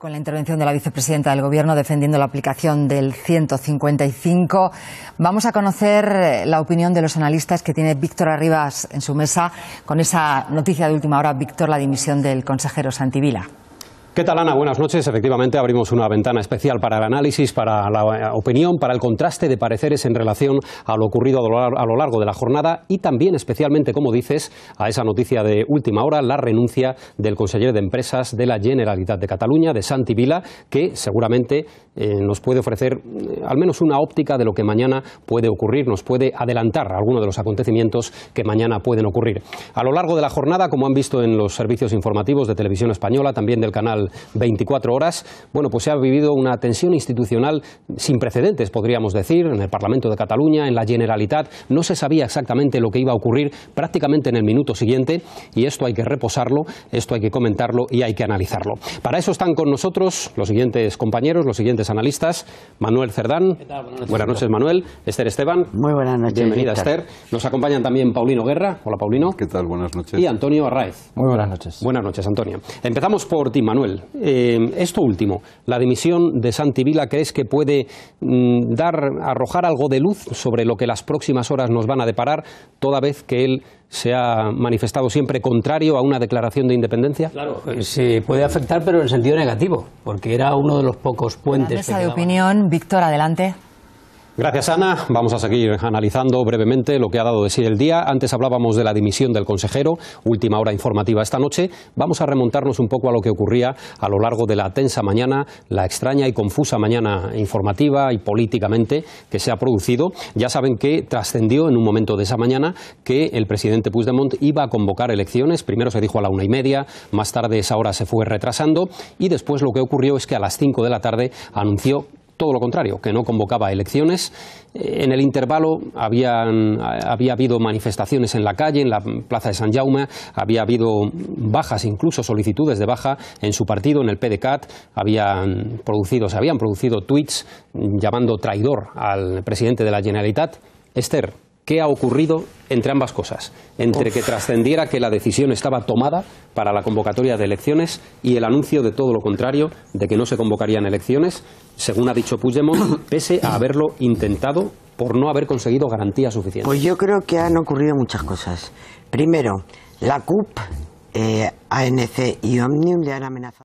Con la intervención de la vicepresidenta del Gobierno defendiendo la aplicación del 155, vamos a conocer eh, la opinión de los analistas que tiene Víctor Arribas en su mesa con esa noticia de última hora, Víctor, la dimisión del consejero Santivila. ¿Qué tal, Ana? Buenas noches. Efectivamente, abrimos una ventana especial para el análisis, para la eh, opinión, para el contraste de pareceres en relación a lo ocurrido a lo largo de la jornada y también, especialmente, como dices, a esa noticia de última hora, la renuncia del consejero de Empresas de la Generalitat de Cataluña, de Santi Vila, que seguramente eh, nos puede ofrecer eh, al menos una óptica de lo que mañana puede ocurrir, nos puede adelantar algunos de los acontecimientos que mañana pueden ocurrir. A lo largo de la jornada, como han visto en los servicios informativos de Televisión Española, también del canal 24 horas, bueno, pues se ha vivido una tensión institucional sin precedentes, podríamos decir, en el Parlamento de Cataluña, en la Generalitat. No se sabía exactamente lo que iba a ocurrir prácticamente en el minuto siguiente y esto hay que reposarlo, esto hay que comentarlo y hay que analizarlo. Para eso están con nosotros los siguientes compañeros, los siguientes analistas. Manuel Cerdán. buenas, noches. Manuel. Esther Esteban. Muy buenas noches. Bienvenida, Esther. Nos acompañan también Paulino Guerra. Hola, Paulino. ¿Qué tal? Buenas noches. Y Antonio Arraez. Muy buenas noches. Buenas noches, Antonio. Empezamos por ti, Manuel. Eh, esto último, la dimisión de Santi Vila, ¿crees que puede mm, dar, arrojar algo de luz sobre lo que las próximas horas nos van a deparar, toda vez que él se ha manifestado siempre contrario a una declaración de independencia? Claro, se puede afectar, pero en sentido negativo, porque era uno de los pocos puentes. mesa de opinión, Víctor, adelante. Gracias, Ana. Vamos a seguir analizando brevemente lo que ha dado de sí el día. Antes hablábamos de la dimisión del consejero, última hora informativa esta noche. Vamos a remontarnos un poco a lo que ocurría a lo largo de la tensa mañana, la extraña y confusa mañana informativa y políticamente que se ha producido. Ya saben que trascendió en un momento de esa mañana que el presidente Puigdemont iba a convocar elecciones. Primero se dijo a la una y media, más tarde esa hora se fue retrasando y después lo que ocurrió es que a las cinco de la tarde anunció todo lo contrario, que no convocaba elecciones. Eh, en el intervalo habían, había habido manifestaciones en la calle, en la plaza de San Jaume, había habido bajas, incluso solicitudes de baja en su partido, en el PDCAT, habían producido, se habían producido tweets llamando traidor al presidente de la Generalitat. Esther, qué ha ocurrido entre ambas cosas, entre que trascendiera que la decisión estaba tomada para la convocatoria de elecciones y el anuncio de todo lo contrario, de que no se convocarían elecciones, según ha dicho Puigdemont, pese a haberlo intentado por no haber conseguido garantía suficiente. Pues yo creo que han ocurrido muchas cosas. Primero, la CUP, eh, ANC y Omnium le han amenazado.